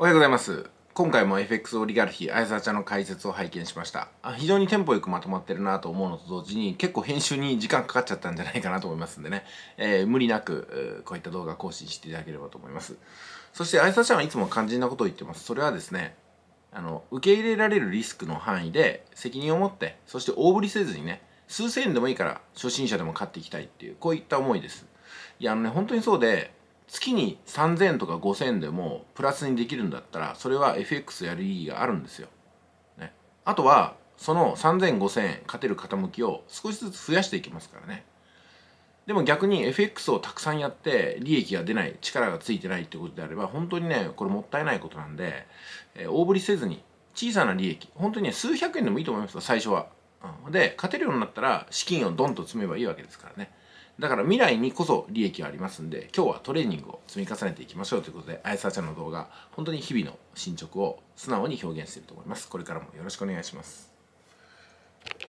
おはようございます今回も FX オリガルヒあ綾さちゃんの解説を拝見しましたあ非常にテンポよくまとまってるなと思うのと同時に結構編集に時間かかっちゃったんじゃないかなと思いますんでね、えー、無理なくこういった動画更新していただければと思いますそして綾さちゃんはいつも肝心なことを言ってますそれはですねあの受け入れられるリスクの範囲で責任を持ってそして大振りせずにね数千円でもいいから初心者でも買っていきたいっていうこういった思いですいやあのね本当にそうで月に3000とか5000でもプラスにできるんだったらそれは FX やる意義があるんですよ。ね、あとはその30005000勝てる傾きを少しずつ増やしていきますからね。でも逆に FX をたくさんやって利益が出ない力がついてないってことであれば本当にねこれもったいないことなんで、えー、大振りせずに小さな利益本当にね数百円でもいいと思いますよ最初は。うん、で勝てるようになったら資金をドンと積めばいいわけですからねだから未来にこそ利益はありますんで今日はトレーニングを積み重ねていきましょうということであやさちゃんの動画本当に日々の進捗を素直に表現していると思いますこれからもよろしくお願いします